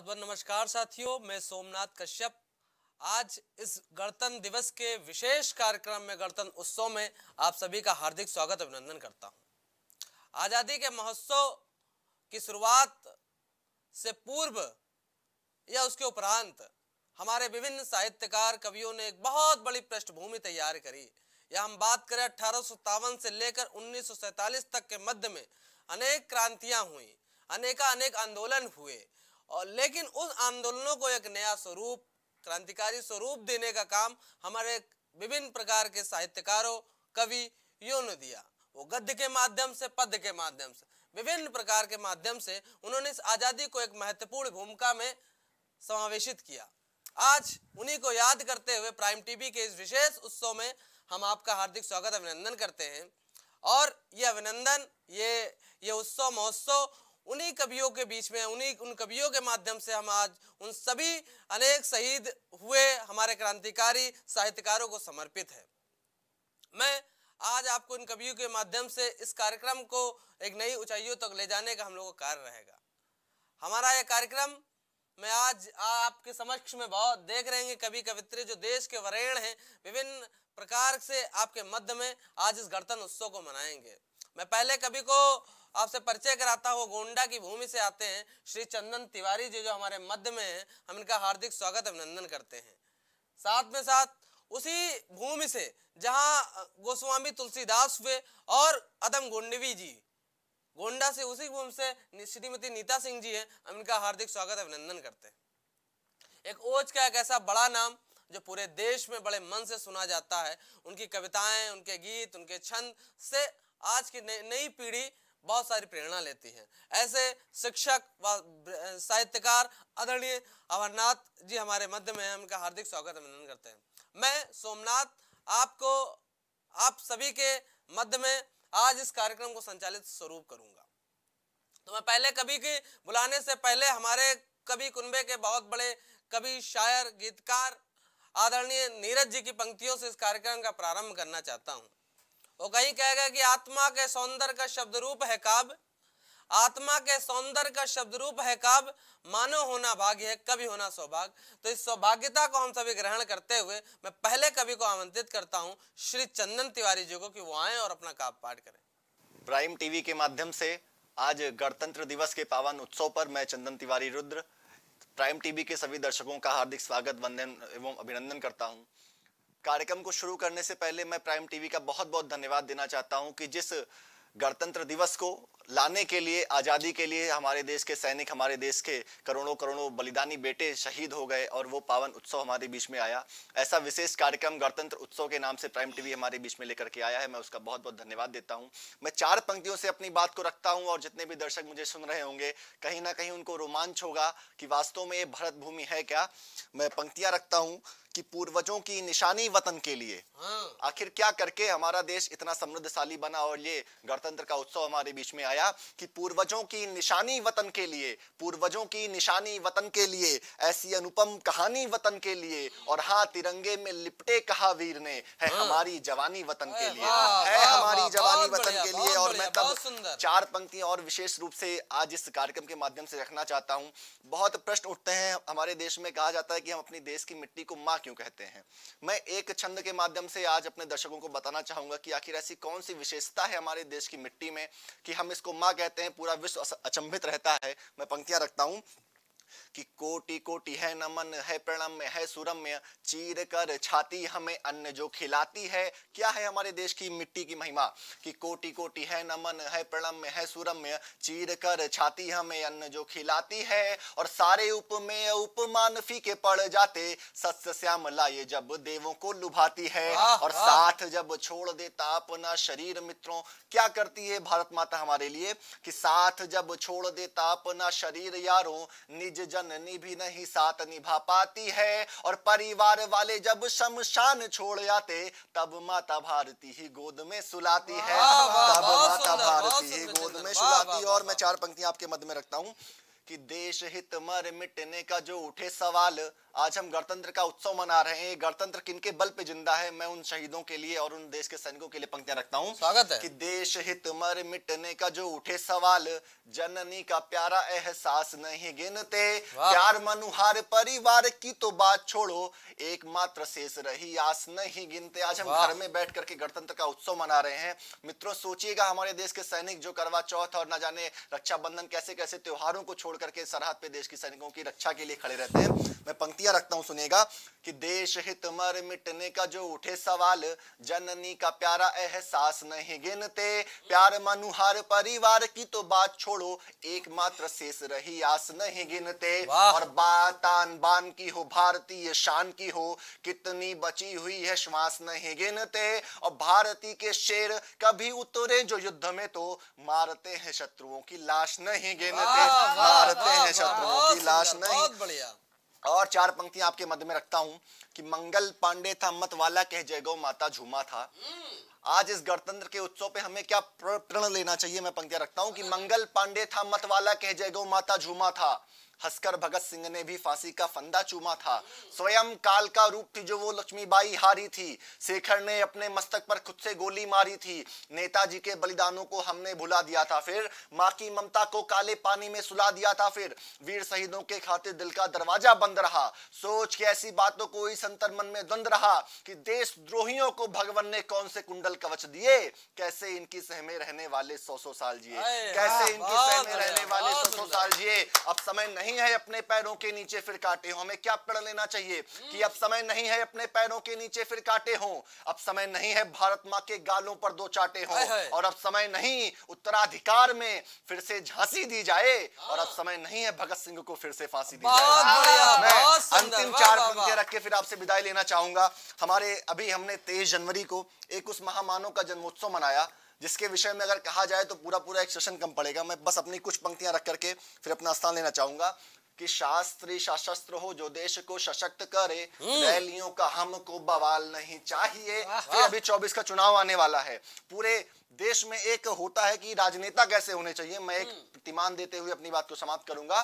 बहुत बहुत नमस्कार साथियों मैं सोमनाथ कश्यप आज इस गणतंत्र दिवस के विशेष कार्यक्रम में गणतंत्र उत्सव में आप सभी का हार्दिक स्वागत अभिनंदन करता हूं आज़ादी के महोत्सव की शुरुआत से पूर्व या उसके उपरांत हमारे विभिन्न साहित्यकार कवियों ने एक बहुत बड़ी पृष्ठभूमि तैयार करी या हम बात करें अठारह से लेकर उन्नीस तक के मध्य में अनेक क्रांतियां हुई अनेका अनेक आंदोलन हुए और लेकिन उस आंदोलनों को एक नया स्वरूप क्रांतिकारी स्वरूप देने का काम हमारे विभिन्न प्रकार के साहित्यकारों कवि ने दिया वो गद्य के माध्यम से पद के माध्यम से विभिन्न प्रकार के माध्यम से उन्होंने इस आज़ादी को एक महत्वपूर्ण भूमिका में समावेशित किया आज उन्हीं को याद करते हुए प्राइम टीवी के इस विशेष उत्सव में हम आपका हार्दिक स्वागत अभिनंदन करते हैं और ये अभिनंदन ये ये उत्सव महोत्सव उन्हीं कवियों के बीच में उन्हीं उन कवियों के माध्यम से हम आज उन सभी अनेक शहीद हुए हमारे क्रांतिकारी साहित्यकारों को समर्पित है मैं आज आपको इन कवियों के माध्यम से इस कार्यक्रम को एक नई ऊंचाइयों तक तो ले जाने का हम लोगों का कार्य रहेगा हमारा यह कार्यक्रम मैं आज आपके समक्ष में बहुत देख रहे हैं कवि कवित्री जो देश के वरेण हैं विभिन्न प्रकार से आपके मध्य में आज इस गणतंत्र उत्सव को मनाएंगे मैं पहले कवि को आपसे परिचय कराता हूँ गोंडा की भूमि से आते हैं श्री चंदन तिवारी जी जो हमारे मध्य में हैं हम इनका हार्दिक स्वागत अभिनंदन करते हैं साथ में साथ उसी भूमि से जहाँ गोस्वामी तुलसीदास हुए और अदम गोंडवी जी गोंडा से उसी भूमि से श्रीमती नीता सिंह जी हैं हम इनका हार्दिक स्वागत अभिनंदन करते हैं एक ओज का एक ऐसा बड़ा नाम जो पूरे देश में बड़े मन से सुना जाता है उनकी कविताएं उनके गीत उनके छंद से आज की नई पीढ़ी बहुत सारी प्रेरणा लेती हैं ऐसे शिक्षक व साहित्यकार आदरणीय अमरनाथ जी हमारे मध्य में हैं उनका हार्दिक स्वागत अभिनंदन करते हैं मैं सोमनाथ आपको आप सभी के मध्य में आज इस कार्यक्रम को संचालित स्वरूप करूंगा तो मैं पहले कभी के बुलाने से पहले हमारे कवि कुंबे के बहुत बड़े कवि शायर गीतकार आदरणीय नीरज जी की पंक्तियों से इस कार्यक्रम का प्रारंभ करना चाहता हूँ वो कहीं कहेगा कि आत्मा के सौंदर्य का शब्द रूप है काब आत्मा के सौंदर्य का शब्द रूप है कब मानो होना भाग्य है कभी होना सौभाग्य तो इस सौभाग्यता को हम सभी ग्रहण करते हुए मैं पहले कवि को आमंत्रित करता हूँ श्री चंदन तिवारी जी को कि वो आए और अपना काव्य पाठ करें प्राइम टीवी के माध्यम से आज गणतंत्र दिवस के पावन उत्सव पर मैं चंदन तिवारी रुद्र प्राइम टीवी के सभी दर्शकों का हार्दिक स्वागत वंदन एवं अभिनंदन करता हूँ कार्यक्रम को शुरू करने से पहले मैं प्राइम टीवी का बहुत बहुत धन्यवाद देना चाहता हूं कि जिस गणतंत्र दिवस को लाने के लिए आज़ादी के लिए हमारे देश के सैनिक हमारे देश के करोड़ों करोड़ों बलिदानी बेटे शहीद हो गए और वो पावन उत्सव हमारे बीच में आया ऐसा विशेष कार्यक्रम गणतंत्र उत्सव के नाम से प्राइम टीवी हमारे बीच में लेकर के आया है मैं उसका बहुत बहुत धन्यवाद देता हूँ मैं चार पंक्तियों से अपनी बात को रखता हूँ और जितने भी दर्शक मुझे सुन रहे होंगे कहीं ना कहीं उनको रोमांच होगा कि वास्तव में ये भरत भूमि है क्या मैं पंक्तियाँ रखता हूँ कि पूर्वजों की निशानी वतन के लिए हाँ। आखिर क्या करके हमारा देश इतना समृद्धशाली बना और ये गणतंत्र का उत्सव हमारे बीच में आया बताया कि पूर्वजों की निशानी वतन के लिए पूर्वजों की निशानी वतन के लिए ऐसी अनुपम कहानी वतन के लिए और हाँ तिरंगे में लिपटे कहा वीर ने है हाँ। हमारी जवानी वतन के लिए है हमारी जवानी वतन के लिए और मैं तब चार पंक्तियां और विशेष रूप से आज इस कार्यक्रम के माध्यम से रखना चाहता हूँ बहुत प्रश्न उठते हैं हमारे देश में कहा जाता है कि हम अपनी देश की मिट्टी को माँ क्यों कहते हैं मैं एक छंद के माध्यम से आज अपने दर्शकों को बताना चाहूंगा कि आखिर ऐसी कौन सी विशेषता है हमारे देश की मिट्टी में कि हम इसको जिसको माँ कहते हैं पूरा विश्व अचंभित रहता है मैं पंक्तियां रखता हूँ कि कोटि कोटि है नमन है प्रणम्य है सुरम्य चीर कर छाती हमें अन्न जो खिलाती है क्या है हमारे देश की मिट्टी की महिमा कि कोटि कोटि है नमन है प्रणम्य है सुरम्य चीर कर छाती हमें अन्न जो खिलाती है और सारे उपमेय उपमान फीके पड़ जाते सत्य श्याम लाए जब देवों को लुभाती है आ, और आ, साथ जब छोड़ देता अपना शरीर मित्रों क्या करती है भारत माता हमारे लिए कि साथ जब छोड़ देता अपना शरीर यारों निज निज जननी भी नहीं साथ निभा पाती है और परिवार वाले जब शमशान छोड़ जाते तब माता भारती ही गोद में सुलाती है तब माता भारती ही गोद में सुलाती और मैं चार पंक्तियां आपके मध्य में रखता हूँ कि देश हित मर मिटने का जो उठे सवाल आज हम गणतंत्र का उत्सव मना रहे हैं गणतंत्र किनके बल पे जिंदा है मैं उन शहीदों के लिए और उन देश के सैनिकों के लिए पंक्तियां रखता हूँ स्वागत है कि देश हित मर मिटने का जो उठे सवाल जननी का प्यारा एहसास नहीं गिनते प्यार मनुहार परिवार की तो बात छोड़ो एकमात्र शेष रही आस नहीं गिनते आज हम घर में बैठ करके गणतंत्र का उत्सव मना रहे हैं मित्रों सोचिएगा हमारे देश के सैनिक जो करवा चौथ और न जाने रक्षाबंधन कैसे कैसे त्योहारों को छोड़ छोड़ करके सरहद पे देश के सैनिकों की रक्षा के लिए खड़े रहते हैं मैं पंक्तियां रखता हूँ सुनेगा कि देश हित मर मिटने का जो उठे सवाल जननी का प्यारा एहसास नहीं गिनते प्यार मनुहार परिवार की तो बात छोड़ो एकमात्र शेष रही आस नहीं गिनते और बात आन बान की हो भारतीय शान की हो कितनी बची हुई है श्वास नहीं गिनते और भारती के शेर कभी उतरे जो युद्ध में तो मारते हैं शत्रुओं की लाश नहीं गिनते करते हैं शत्रुओं की लाश नहीं और चार पंक्तियां आपके मध्य में रखता हूं कि मंगल पांडे था मत वाला कह जय गौ माता झूमा था हम्म। आज इस गणतंत्र के उत्सव पे हमें क्या प्रण लेना चाहिए मैं पंक्तियां रखता हूं कि मंगल पांडे था मत वाला कह जय गौ माता झूमा था हस्कर भगत सिंह ने भी फांसी का फंदा चूमा था स्वयं काल का रूप थी जो वो लक्ष्मीबाई हारी थी शेखर ने अपने मस्तक पर खुद से गोली मारी थी नेताजी के बलिदानों को हमने भुला दिया था फिर माँ की ममता को काले पानी में सुला दिया था फिर वीर शहीदों के खाते दिल का दरवाजा बंद रहा सोच के ऐसी बातों को इस अंतर मन में द्वंद रहा कि द्रोहियों को भगवान ने कौन से कुंडल कवच दिए कैसे इनकी सहमे रहने वाले सौ सौ साल जिए कैसे इनकी सहमे रहने वाले सौ सौ साल जिए अब समय नहीं नहीं है अपने पैरों के नीचे फिर काटे हो हमें क्या पढ़ लेना चाहिए कि अब समय नहीं है अपने पैरों के नीचे फिर काटे हो अब समय नहीं है भारत माँ के गालों पर दो चाटे हो और अब समय नहीं उत्तराधिकार में फिर से झांसी दी जाए और अब समय नहीं है भगत सिंह को फिर से फांसी दी जाए अंतिम चार पंक्तियां रख के फिर आपसे विदाई लेना चाहूंगा हमारे अभी हमने तेईस जनवरी को एक उस महामानव का जन्मोत्सव मनाया जिसके विषय में अगर कहा जाए तो पूरा पूरा एक सेशन कम पड़ेगा मैं बस अपनी कुछ पंक्तियां रख करके फिर अपना स्थान लेना चाहूंगा कि शास्त्री सशस्त्र हो जो देश को सशक्त करे हम्म। रैलियों का हमको बवाल नहीं चाहिए फिर अभी 24 का चुनाव आने वाला है पूरे देश में एक होता है कि राजनेता कैसे होने चाहिए मैं एक हम्म। प्रतिमान देते हुए अपनी बात को समाप्त करूंगा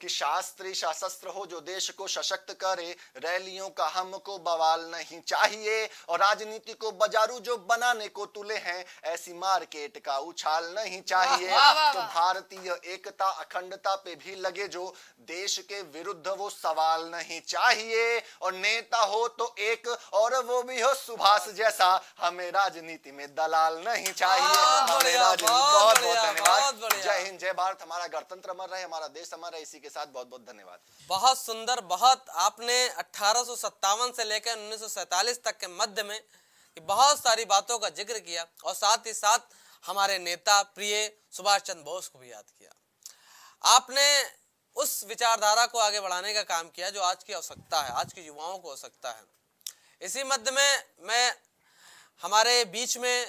कि शास्त्री सशस्त्र हो जो देश को सशक्त करे रैलियों का हमको बवाल नहीं चाहिए और राजनीति को बजारू जो बनाने को तुले हैं ऐसी मार्केट का उछाल नहीं चाहिए तो भारतीय एकता अखंडता पे भी लगे जो दे देश के विरुद्ध वो सवाल नहीं चाहिए और नेता हो तो एक और वो भी हो सुभाष जैसा हमें राजनीति में दलाल नहीं चाहिए बहुत बहुत धन्यवाद जय हिंद जय भारत हमारा गणतंत्र अमर रहे हमारा देश अमर रहे इसी के साथ बहुत बहुत धन्यवाद बहुत सुंदर बहुत आपने अठारह से लेकर उन्नीस तक के मध्य में बहुत सारी बातों का जिक्र किया और साथ ही साथ हमारे नेता प्रिय सुभाष चंद्र बोस को भी याद किया आपने उस विचारधारा को आगे बढ़ाने का काम किया जो आज की आवश्यकता है आज के युवाओं को आवश्यकता है इसी मध्य में मैं हमारे बीच में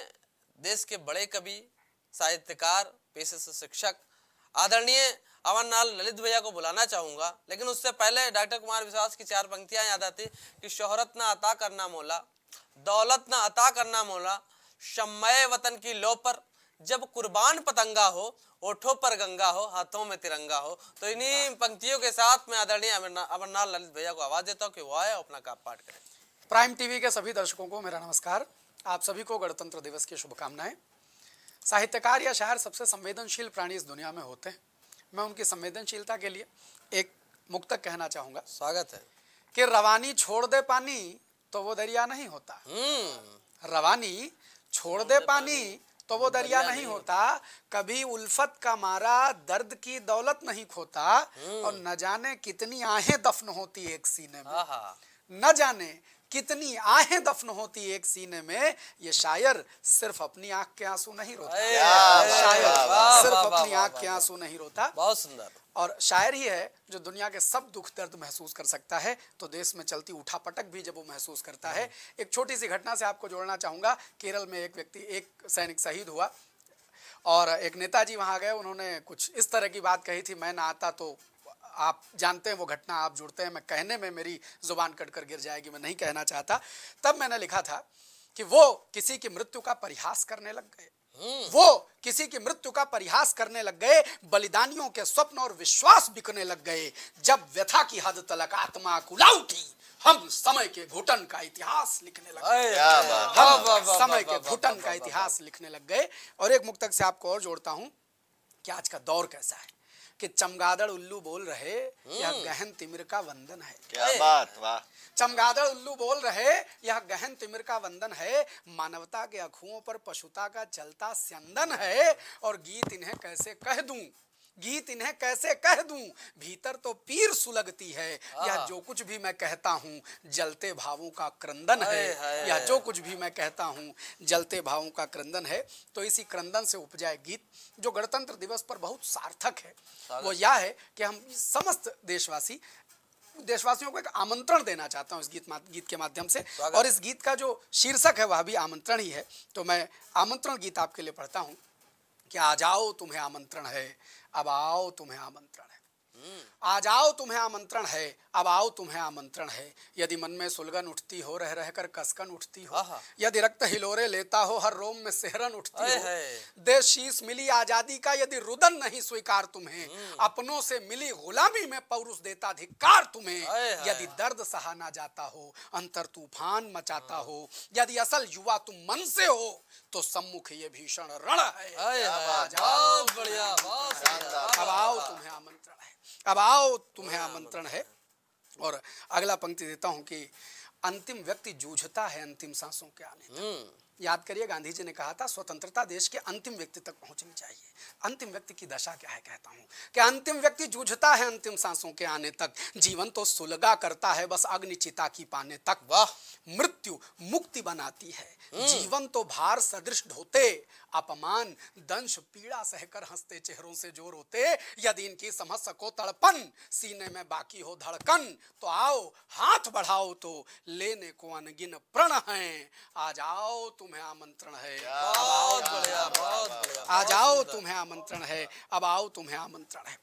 देश के बड़े कवि साहित्यकार पेशे से शिक्षक आदरणीय लाल ललित भैया को बुलाना चाहूँगा लेकिन उससे पहले डॉक्टर कुमार विश्वास की चार पंक्तियाँ याद आती कि शोहरत ना अता करना मोला दौलत ना अता करना मोला शमय वतन की लो पर जब कुर्बान पतंगा हो ओठों पर गंगा हो हाथों में तिरंगा हो तो इन्हीं पंक्तियों के साथ मैं आदरणीय अमरनाथ ललित भैया को आवाज देता हूँ कि वो आए अपना काप पाठ करें प्राइम टीवी के सभी दर्शकों को मेरा नमस्कार आप सभी को गणतंत्र दिवस की शुभकामनाएं साहित्यकार या शायर सबसे संवेदनशील प्राणी इस दुनिया में होते हैं मैं उनकी संवेदनशीलता के लिए एक मुक्तक कहना चाहूंगा स्वागत है कि रवानी छोड़ दे पानी तो वो दरिया नहीं होता हम्म। रवानी छोड़ दे पानी तो वो दरिया नहीं होता कभी उल्फत का मारा दर्द की दौलत नहीं खोता हम्म। और न जाने कितनी आहें दफन होती एक सीने में न जाने कितनी आहें दफन होती एक सीने में ये शायर सिर्फ अपनी आंख के आंसू नहीं रोता शायर सिर्फ अपनी आंख के आंसू नहीं रोता बहुत सुंदर और शायर ही है जो दुनिया के सब दुख दर्द महसूस कर सकता है तो देश में चलती उठापटक भी जब वो महसूस करता है एक छोटी सी घटना से आपको जोड़ना चाहूँगा केरल में एक व्यक्ति एक सैनिक शहीद हुआ और एक नेताजी वहाँ गए उन्होंने कुछ इस तरह की बात कही थी मैं ना आता तो आप जानते हैं वो घटना आप जुड़ते हैं मैं कहने में मेरी जुबान कट कर गिर जाएगी मैं नहीं कहना चाहता तब मैंने लिखा था कि वो किसी की मृत्यु का परिहास करने लग गए हम्म। वो किसी की मृत्यु का परिहास करने लग गए बलिदानियों के स्वप्न और विश्वास बिकने लग गए जब व्यथा की हद तलक आत्मा कुला उठी हम समय के घुटन का इतिहास लिखने लग गए हम समय के घुटन का इतिहास लिखने लग गए और एक मुक्तक से आपको और जोड़ता हूं कि आज का दौर कैसा है कि चमगादड़ उल्लू बोल रहे यह हम्म। गहन तिमिर का वंदन है क्या बात वाह चमगादड़ उल्लू बोल रहे यह गहन तिमिर का वंदन है मानवता के अखुओं पर पशुता का चलता स्यंदन है और गीत इन्हें कैसे कह दूं गीत इन्हें कैसे कह दूं भीतर तो पीर सुलगती है या हाँ। जो कुछ भी मैं कहता हूं जलते भावों का क्रंदन है, या जो कुछ भी मैं कहता हूं जलते भावों का क्रंदन है तो इसी क्रंदन से उपजाए गीत जो गणतंत्र दिवस पर बहुत सार्थक है वो यह है कि हम समस्त देशवासी देशवासियों को एक आमंत्रण देना चाहता हूं इस गीत गीत के माध्यम से और इस गीत का जो शीर्षक है वह भी आमंत्रण ही है तो मैं आमंत्रण गीत आपके लिए पढ़ता हूं कि आ जाओ तुम्हें आमंत्रण है अब आओ तुम्हें आमंत्रण आज आओ तुम्हें आमंत्रण है अब आओ तुम्हें आमंत्रण है यदि मन में सुलगन उठती हो रह रहकर कसकन उठती हो यदि रक्त हिलोरे लेता हो हर रोम में सेहरन उठती हो देश शीश मिली आजादी का यदि रुदन नहीं स्वीकार तुम्हें हम्म। अपनों से मिली गुलामी में पौरुष देता धिकार तुम्हें यदि दर्द सहाना जाता हो अंतर तूफान मचाता हाँ। हो यदि असल युवा तुम मन से हो तो सम्मुख ये भीषण रण है अब आओ तुम्हें आमंत्रण अब आओ तुम्हें आमंत्रण है और अगला पंक्ति देता हूं कि अंतिम व्यक्ति जूझता है अंतिम सांसों के आने तक हम्म। याद करिए गांधी जी ने कहा था स्वतंत्रता देश के अंतिम व्यक्ति तक पहुंचनी चाहिए अंतिम व्यक्ति की दशा क्या है कहता हूं कि अंतिम व्यक्ति जूझता है अंतिम सांसों के आने तक जीवन तो सुलगा करता है बस अग्निचिता की पाने तक वह मृत्यु मुक्ति बनाती है हम्म। जीवन तो भार सदृश ढोते अपमान दंश पीड़ा सहकर हंसते चेहरों से जोर होते यदि इनकी समझ सको तड़पन सीने में बाकी हो धड़कन तो आओ हाथ बढ़ाओ तो लेने को अनगिन प्रण है आ जाओ तुम तुम्हें आमंत्रण है बहुत बढ़िया बहुत आ जाओ तुम्हें आमंत्रण है अब आओ तुम्हें आमंत्रण है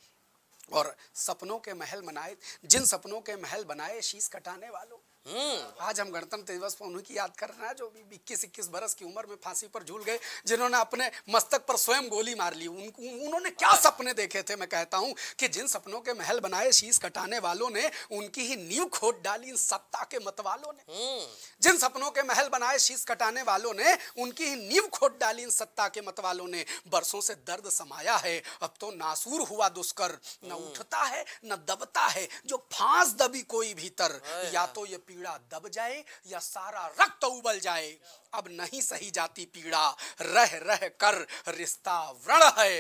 और सपनों के महल बनाए जिन सपनों के महल बनाए शीश कटाने वालों हम्म। आज हम गणतंत्र दिवस पर उन्हीं की याद कर रहे हैं जो अभी इक्कीस इक्कीस बरस की उम्र में फांसी पर झूल गए जिन्होंने अपने मस्तक पर स्वयं गोली मार ली उन, उन्होंने क्या हाँ। सपने देखे थे मैं कहता हूँ कि जिन सपनों के महल बनाए शीश कटाने वालों ने उनकी ही नींव खोद डाली इन सत्ता के मतवालों ने हम्म। जिन सपनों के महल बनाए शीश कटाने वालों ने उनकी ही नींव खोद डाली इन सत्ता के मतवालों ने बरसों से दर्द समाया है अब तो नासूर हुआ दुष्कर न हम्म। उठता है न दबता है जो फांस दबी कोई भीतर या तो ये पीड़ा दब जाए या सारा रक्त उबल जाए अब नहीं सही जाती पीड़ा रह रह कर रिश्ता व्रण है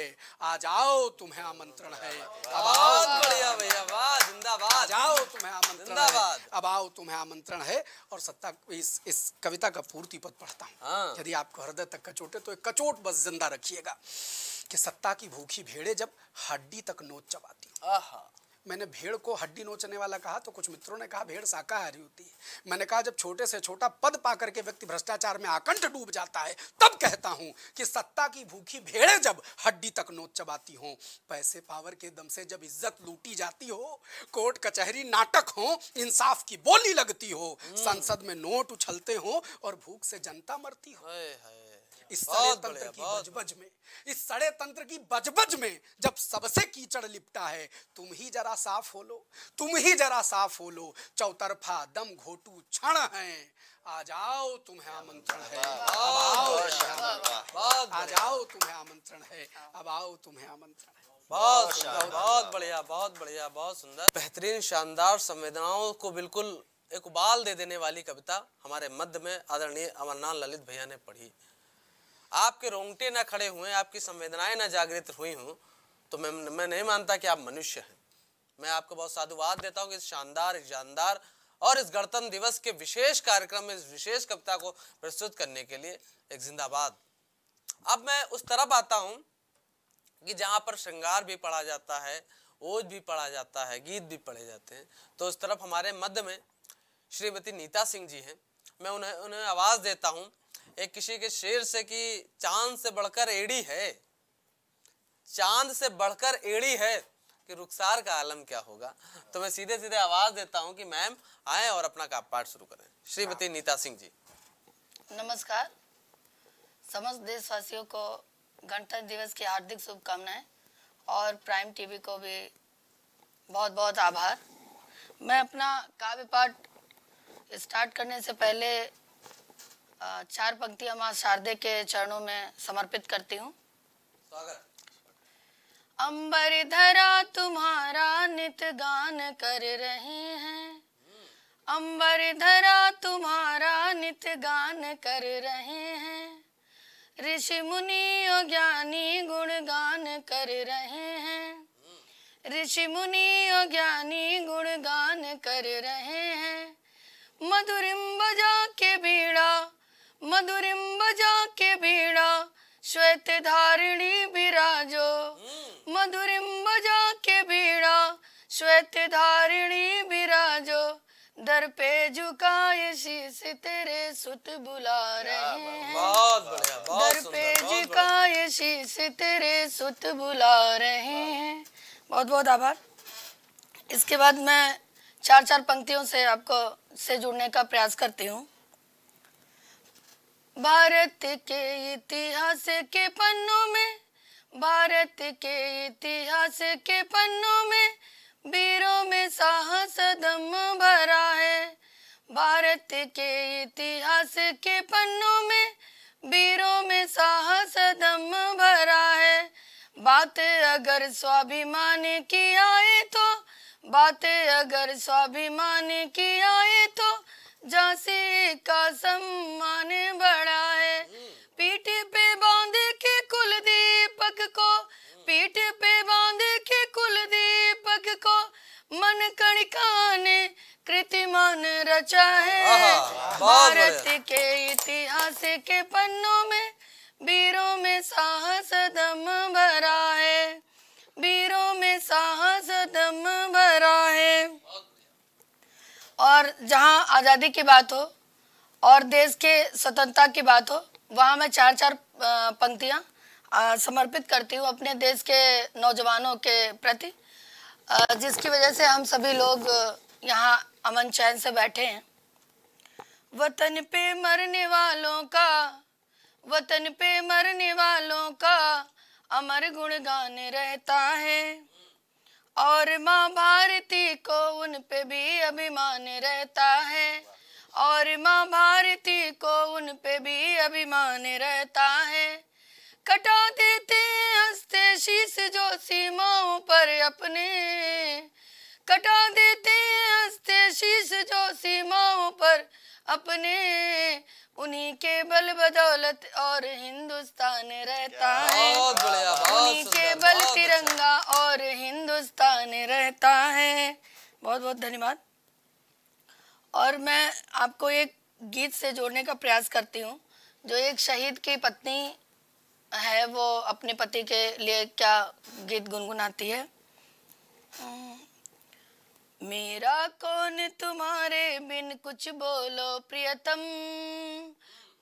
आ जाओ तुम्हें आमंत्रण है अब आओ बढ़िया भैया जिंदाबाद जाओ तुम्हें आमंत्रण है अब आओ तुम्हें आमंत्रण है और सत्ता इस इस कविता का पूर्ति पद पढ़ता हूँ हाँ। यदि आपको हृदय तक कचोट है तो एक कचोट बस जिंदा रखिएगा कि सत्ता की भूखी भेड़े जब हड्डी तक नोच चबाती मैंने भेड़ को हड्डी नोचने वाला कहा तो कुछ मित्रों ने कहा भेड़ शाकाहारी होती है मैंने कहा जब छोटे से छोटा पद पा करके व्यक्ति भ्रष्टाचार में आकंठ डूब जाता है तब कहता हूं कि सत्ता की भूखी भेड़े जब हड्डी तक नोच चबाती हो पैसे पावर के दम से जब इज्जत लूटी जाती हो कोर्ट कचहरी नाटक हो इंसाफ की बोली लगती हो हम्म। संसद में नोट उछलते हो और भूख से जनता मरती हो है, है। इस सड़े तंत्र की बजबज में इस सड़े तंत्र की बजबज में जब सबसे कीचड़ लिपटा है तुम ही जरा साफ हो लो तुम ही जरा साफ हो लो चौतरफा दम घोटू क्षण है आ जाओ तुम्हें आमंत्रण है आ जाओ तुम्हें आमंत्रण है अब आओ तुम्हें आमंत्रण है बहुत सुंदर बहुत बढ़िया बहुत बढ़िया बहुत सुंदर बेहतरीन शानदार संवेदनाओं को बिल्कुल एक उबाल दे देने वाली कविता हमारे मध्य में आदरणीय अमरनाथ ललित भैया ने पढ़ी आपके रोंगटे ना खड़े हुए आपकी संवेदनाएं ना जागृत हुई हूँ तो मैं मैं नहीं मानता कि आप मनुष्य हैं मैं आपको बहुत साधुवाद देता हूँ कि इस शानदार इस जानदार और इस गणतंत्र दिवस के विशेष कार्यक्रम में इस विशेष कविता को प्रस्तुत करने के लिए एक जिंदाबाद अब मैं उस तरफ आता हूँ कि जहाँ पर श्रृंगार भी पढ़ा जाता है ओज भी पढ़ा जाता है गीत भी पढ़े जाते हैं तो उस तरफ हमारे मध्य में श्रीमती नीता सिंह जी हैं मैं उन्हें उन्हें आवाज़ देता हूँ एक किसी के शेर से कि चांद से बढ़कर एड़ी है चांद से बढ़कर एड़ी है कि रुखसार का आलम क्या होगा तो मैं सीधे सीधे आवाज देता हूँ कि मैम आए और अपना का पाठ शुरू करें श्रीमती हाँ। नीता सिंह जी नमस्कार समस्त देशवासियों को गणतंत्र दिवस की हार्दिक शुभकामनाएं और प्राइम टीवी को भी बहुत बहुत आभार मैं अपना काव्य पाठ स्टार्ट करने से पहले चार पंक्तियां माँ शारदे के चरणों में समर्पित करती हूँ अंबर धरा तुम्हारा नित गान कर रहे हैं अंबर धरा तुम्हारा नित गान कर रहे हैं ऋषि मुनि और ज्ञानी गुण गान कर रहे हैं ऋषि मुनि और ज्ञानी गुण गान कर रहे हैं मधुरिम बजा के बीड़ा मधुरिम बजा के बीड़ा श्वेत धारिणी बिराजो हम्म। मधुरिम बजा के बीड़ा श्वेत धारिणी बिराजो दर पे झुकाए शीश तेरे सुत बुला रहे बढ़िया दर पे झुकाए शीश तेरे सुत बुला रहे हैं बहुत बहुत आभार इसके बाद मैं चार चार पंक्तियों से आपको से जुड़ने का प्रयास करती हूँ भारत के इतिहास के पन्नों में भारत के इतिहास के पन्नों में वीरों में साहस दम भरा है भारत के इतिहास के पन्नों में वीरों में साहस दम भरा है बात अगर स्वाभिमान की आए तो बात अगर स्वाभिमान की आए तो झांसी का सम्मान बड़ा है पीठ पे बांध के कुल दीपक को पीठ पे बांध के कुल दीपक को मन कणिका ने कृतिमान रचा है भारत के इतिहास के पन्नों में वीरों में साहस दम भरा है वीरों में साहस दम भरा है और जहाँ आज़ादी की बात हो और देश के स्वतंत्रता की बात हो वहाँ मैं चार चार पंक्तियाँ समर्पित करती हूँ अपने देश के नौजवानों के प्रति जिसकी वजह से हम सभी लोग यहाँ अमन चैन से बैठे हैं वतन पे मरने वालों का वतन पे मरने वालों का अमर गुण गाने रहता है और माँ भारती को उन पे भी अभिमान रहता है और माँ भारती को उन पे भी अभिमान रहता है कटा देते हंसते शीश जो सीमाओं पर अपने कटा देते हंसते शीश जो सीमाओं पर अपने उन्हीं के बल बदौलत और हिंदुस्तान रहता है उन्हीं के बल अच्छा। तिरंगा और हिंदुस्तान रहता है बहुत बहुत धन्यवाद और मैं आपको एक गीत से जोड़ने का प्रयास करती हूँ जो एक शहीद की पत्नी है वो अपने पति के लिए क्या गीत गुनगुनाती है मेरा कौन तुम्हारे बिन कुछ बोलो प्रियतम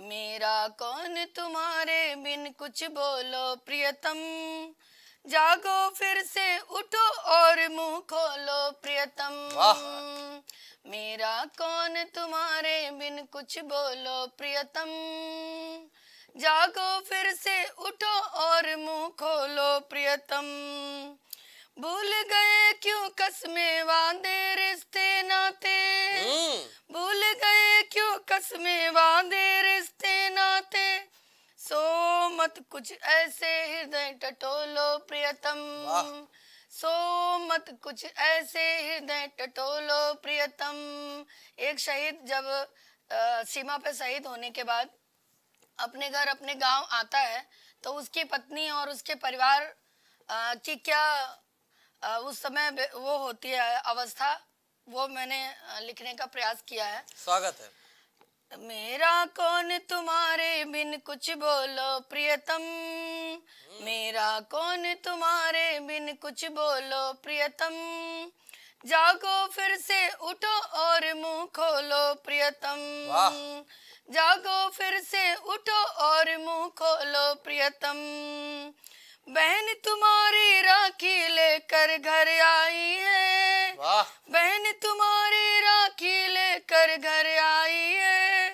मेरा कौन तुम्हारे बिन कुछ बोलो प्रियतम जागो फिर से उठो और मुंह खोलो प्रियतम मेरा कौन तुम्हारे बिन कुछ बोलो प्रियतम जागो फिर से उठो और मुंह खोलो प्रियतम भूल गए क्यों कसमे वादे रिश्ते नाते हम्म। भूल गए क्यों कसमे वादे रिश्ते नाते सो मत कुछ ऐसे हृदय टटोलो प्रियतम सो मत कुछ ऐसे हृदय टटोलो प्रियतम एक शहीद जब आ, सीमा पे शहीद होने के बाद अपने घर अपने गांव आता है तो उसकी पत्नी और उसके परिवार आ, की क्या उस समय वो होती है अवस्था वो मैंने लिखने का प्रयास किया है स्वागत है मेरा कौन तुम्हारे बिन कुछ बोलो प्रियतम हम्म। मेरा कौन तुम्हारे बिन कुछ बोलो प्रियतम जागो फिर से उठो और मुंह खोलो प्रियतम जागो फिर से उठो और मुंह खोलो प्रियतम बहन तुम्हारी राखी लेकर घर आई है बहन तुम्हारी राखी लेकर घर आई है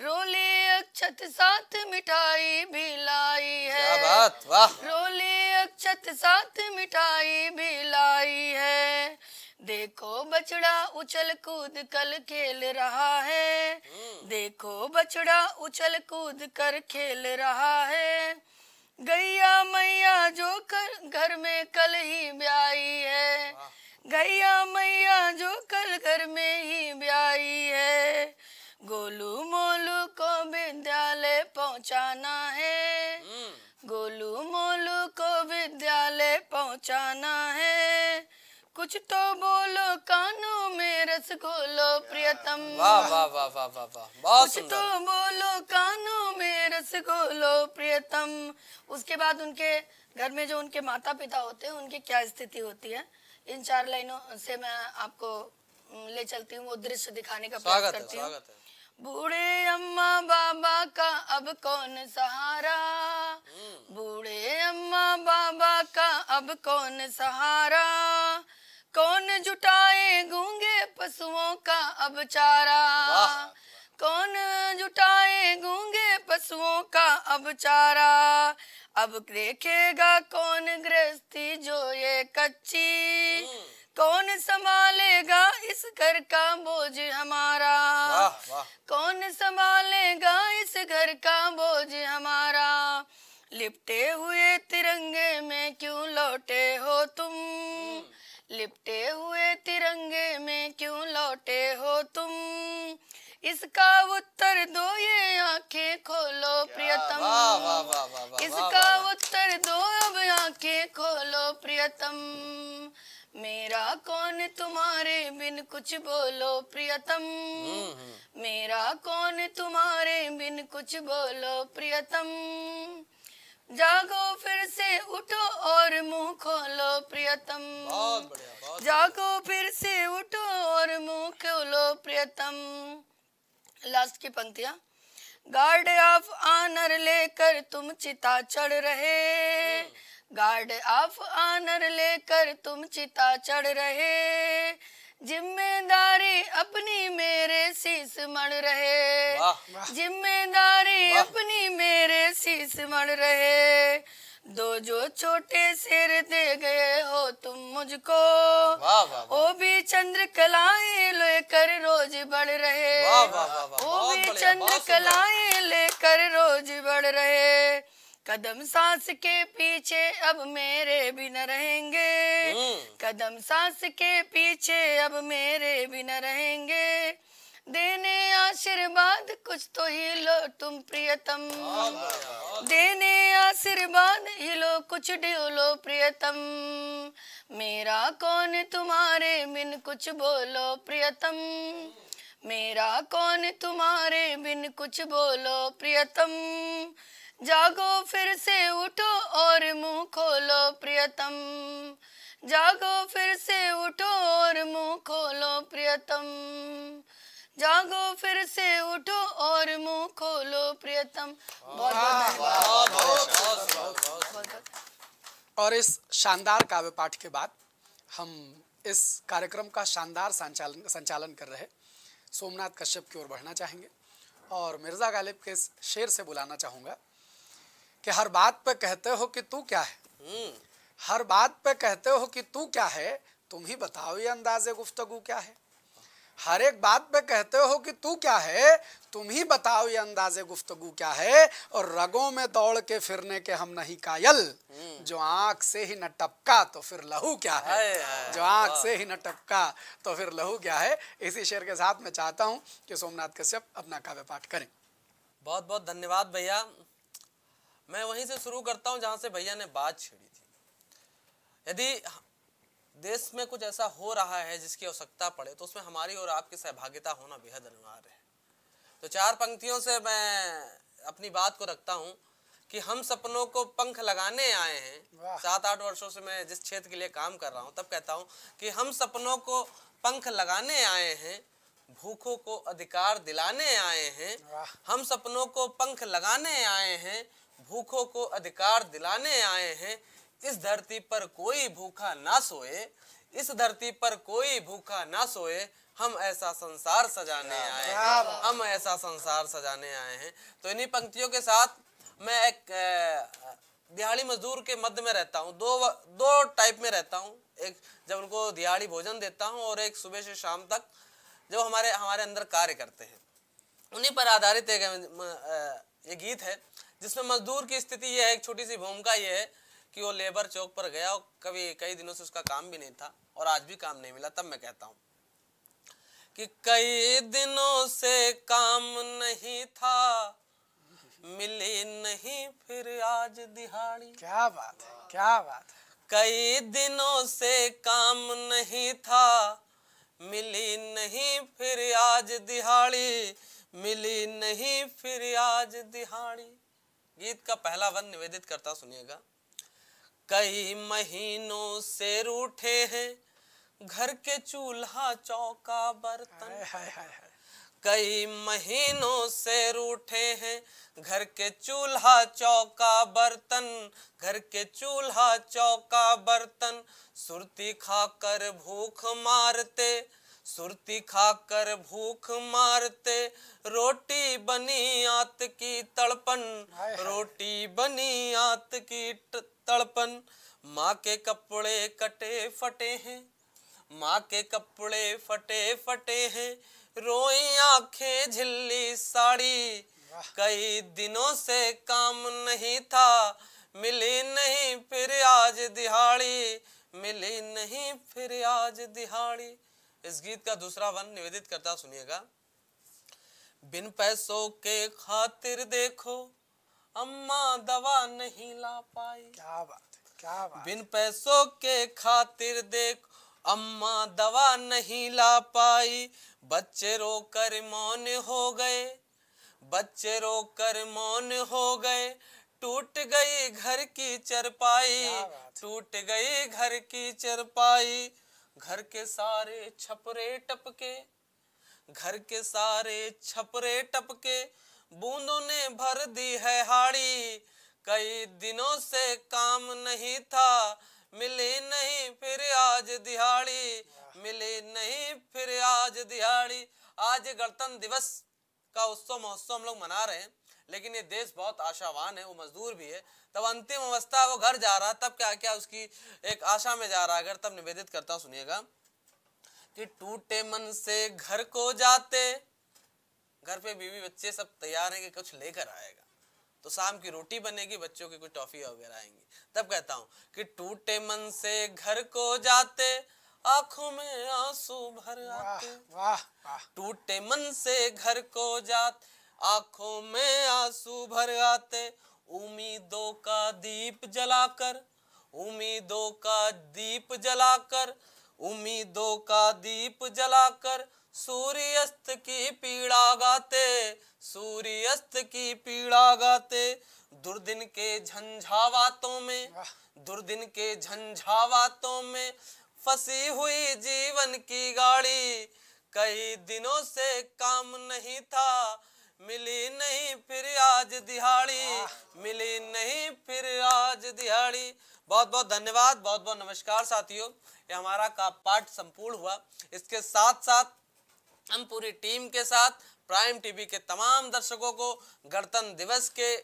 रोले अक्षत साथ मिठाई भी लाई है बात रोले अक्षत साथ मिठाई भी लाई है देखो बछड़ा उछल कूद कल खेल रहा है हम्म। देखो बछड़ा उछल कूद कर खेल रहा है गैया मैया जो कर घर में कल ही ब्याई है गैया मैया जो कल घर में ही ब्याई है गोलू मोलू को विद्यालय पहुंचाना है हम्म। गोलू मोलू को विद्यालय पहुंचाना है कुछ तो बोलो कानों में रस घोलो प्रियतम वाह वाह वाह वाह वाह वाह कुछ तो बोलो कानों में प्रियतम उसके बाद उनके घर में जो उनके माता पिता होते हैं उनकी क्या स्थिति होती है इन चार लाइनों से मैं आपको ले चलती हूँ वो दृश्य दिखाने का प्रयास करती हूँ बूढ़े अम्मा बाबा का अब कौन सहारा हम्म। बूढ़े अम्मा बाबा का अब कौन सहारा कौन जुटाए गूंगे पशुओं का अब चारा पशुओं का अब चारा अब देखेगा कौन गृहस्थी जो ये कच्ची हम्म। कौन संभालेगा इस घर का बोझ हमारा वाह, वाह। कौन संभालेगा इस घर का बोझ हमारा लिपटे हुए तिरंगे में क्यों लौटे हो तुम हम्म। लिपटे हुए तिरंगे में क्यों लौटे हो तुम इसका उत्तर दो ये आंखें खोलो प्रियतम इसका उत्तर दो अब आंखें खोलो प्रियतम मेरा कौन तुम्हारे बिन कुछ बोलो प्रियतम हम्म, हम्म। मेरा कौन तुम्हारे बिन कुछ बोलो प्रियतम जागो फिर से उठो और मुंह खोलो प्रियतम जागो फिर से उठो और मुंह खोलो प्रियतम लास्ट की पंक्तियां गार्ड ऑफ आनर लेकर तुम चिता चढ़ रहे गार्ड ऑफ आनर लेकर तुम चिता चढ़ रहे जिम्मेदारी अपनी मेरे शीश मण रहे जिम्मेदारी अपनी मेरे शीश मण रहे दो जो छोटे सिर दे गए हो तुम मुझको वो भी चंद्र कलाएं लेकर रोज बढ़ रहे वो भी चंद्र कलाएं लेकर रोज बढ़ रहे कदम सांस के पीछे अब मेरे भी न रहेंगे हम्म। कदम सांस के पीछे अब मेरे भी न रहेंगे देने आशीर्वाद कुछ तो ही लो तुम प्रियतम देने सिर हिलो कुछ ढिलो प्रियतम मेरा कौन तुम्हारे बिन कुछ बोलो प्रियतम मेरा कौन तुम्हारे बिन कुछ बोलो प्रियतम जागो फिर से उठो और मुंह खोलो प्रियतम जागो फिर से उठो और मुंह खोलो प्रियतम जागो फिर से उठो और मुंह खोलो प्रियतम बहुत बहुत और इस शानदार काव्य पाठ के बाद हम इस कार्यक्रम का शानदार संचालन संचालन कर रहे सोमनाथ कश्यप की ओर बढ़ना चाहेंगे और मिर्ज़ा गालिब के इस शेर से बुलाना चाहूंगा कि हर बात पे कहते हो कि तू क्या है हम्म। हर बात पे कहते हो कि तू क्या है तुम ही बताओ ये अंदाजे गुफ्तगु क्या है हर एक बात पे कहते हो कि तू क्या है तुम ही बताओ ये अंदाजे गुफ्तगु क्या है और रगों में दौड़ के फिरने के हम नहीं कायल हम्म। जो आंख से ही न टपका तो फिर लहू क्या है जो आंख से ही न टपका तो फिर लहू क्या है इसी शेर के साथ मैं चाहता हूँ कि सोमनाथ कश्यप अपना काव्य पाठ करें बहुत बहुत धन्यवाद भैया मैं वहीं से शुरू करता हूँ जहां से भैया ने बात छेड़ी थी यदि देश में कुछ ऐसा हो रहा है जिसकी आवश्यकता पड़े तो उसमें हमारी और आपकी सहभागिता होना बेहद अनिवार्य है तो चार पंक्तियों से मैं अपनी बात को रखता हूँ कि हम सपनों को पंख लगाने आए हैं सात आठ वर्षों से मैं जिस क्षेत्र के लिए काम कर रहा हूँ तब कहता हूँ कि हम सपनों को पंख लगाने आए हैं भूखों को अधिकार दिलाने आए हैं हम सपनों को पंख लगाने आए हैं भूखों को अधिकार दिलाने आए हैं इस धरती पर कोई भूखा ना सोए इस धरती पर कोई भूखा ना सोए हम ऐसा संसार सजाने आए हैं हम ऐसा संसार सजाने आए हैं तो इन्हीं पंक्तियों के साथ मैं एक दिहाड़ी मजदूर के मध्य में रहता हूँ दो दो टाइप में रहता हूँ एक जब उनको दिहाड़ी भोजन देता हूँ और एक सुबह से शाम तक जो हमारे हमारे अंदर कार्य करते हैं उन्हीं पर आधारित एक ये गीत है जिसमें मजदूर की स्थिति यह है एक छोटी सी भूमिका यह है कि वो लेबर चौक पर गया और कभी कई दिनों से उसका काम भी नहीं था और आज भी काम नहीं मिला तब मैं कहता हूँ कि कई दिनों से काम नहीं था मिली नहीं फिर आज दिहाड़ी क्या बात है क्या बात है कई दिनों से काम नहीं था मिली नहीं फिर आज दिहाड़ी मिली नहीं फिर आज दिहाड़ी गीत का पहला वन निवेदित करता सुनिएगा कई महीनों से रूठे हैं घर के चूल्हा चौका बर्तन कई महीनों से रूठे हैं घर के चूल्हा चौका बर्तन घर के चूल्हा चौका बर्तन सुरती खाकर भूख मारते सुरती खाकर भूख मारते रोटी बनी आत की तड़पन रोटी बनी आत की तड़पन माँ के कपड़े कटे फटे हैं माँ के कपड़े फटे फटे हैं रोई आंखें झिल्ली साड़ी कई दिनों से काम नहीं था मिली नहीं फिर आज दिहाड़ी मिली नहीं फिर आज दिहाड़ी इस गीत का दूसरा वन निवेदित करता सुनिएगा बिन पैसों के खातिर देखो अम्मा दवा नहीं ला पाई क्या बात है क्या बात बिन पैसों के खातिर देख अम्मा दवा नहीं ला पाई बच्चे रो कर मौन हो गए बच्चे रो कर मौन हो गए टूट गई घर की चरपाई टूट गई घर की चरपाई घर के सारे छपरे टपके घर के सारे छपरे टपके बूंदों ने भर दी है हाड़ी कई दिनों से काम नहीं था मिली नहीं फिर आज दिहाड़ी मिली नहीं फिर आज दिहाड़ी आज गणतंत्र दिवस का उत्सव महोत्सव हम लोग मना रहे हैं लेकिन ये देश बहुत आशावान है वो मजदूर भी है तब अंतिम अवस्था वो घर जा रहा तब क्या क्या उसकी एक आशा में जा रहा है अगर तब निवेदित करता हूँ सुनिएगा कि टूटे मन से घर को जाते घर पे बीवी बच्चे सब तैयार हैं कि कुछ लेकर आएगा तो शाम की रोटी बनेगी बच्चों की कुछ टॉफी वगैरह आएंगी तब कहता हूँ कि टूटे मन से घर को जाते आंखों में आंसू भर आते टूटे मन से घर को जाते आंखों में आंसू भर आते उम्मीदों का दीप जलाकर उम्मीदों का दीप जलाकर उम्मीदों का दीप जलाकर जला सूर्यास्त की पीड़ा गाते सूर्यास्त की पीड़ा गाते दुर्दिन के झंझावातों में दुर्दिन के झंझावातों में फंसी हुई जीवन की गाड़ी कई दिनों से काम नहीं था मिली नहीं फिर आज दिहाड़ी मिली नहीं फिर आज दिहाड़ी बहुत बहुत धन्यवाद बहुत बहुत नमस्कार साथियों ये हमारा का पाठ संपूर्ण हुआ इसके साथ साथ हम पूरी टीम के साथ प्राइम टीवी के तमाम दर्शकों को गणतंत्र दिवस के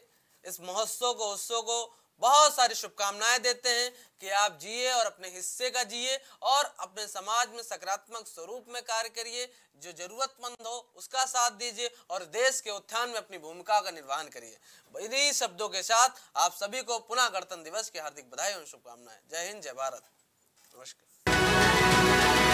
इस महोत्सव को उत्सव को बहुत सारी शुभकामनाएं देते हैं कि आप जिए और अपने हिस्से का जिए और अपने समाज में सकारात्मक स्वरूप में कार्य करिए जो जरूरतमंद हो उसका साथ दीजिए और देश के उत्थान में अपनी भूमिका का निर्वहन करिए इन्हीं शब्दों के साथ आप सभी को पुनः गणतंत्र दिवस की हार्दिक बधाई और शुभकामनाएं जय हिंद जय भारत नमस्कार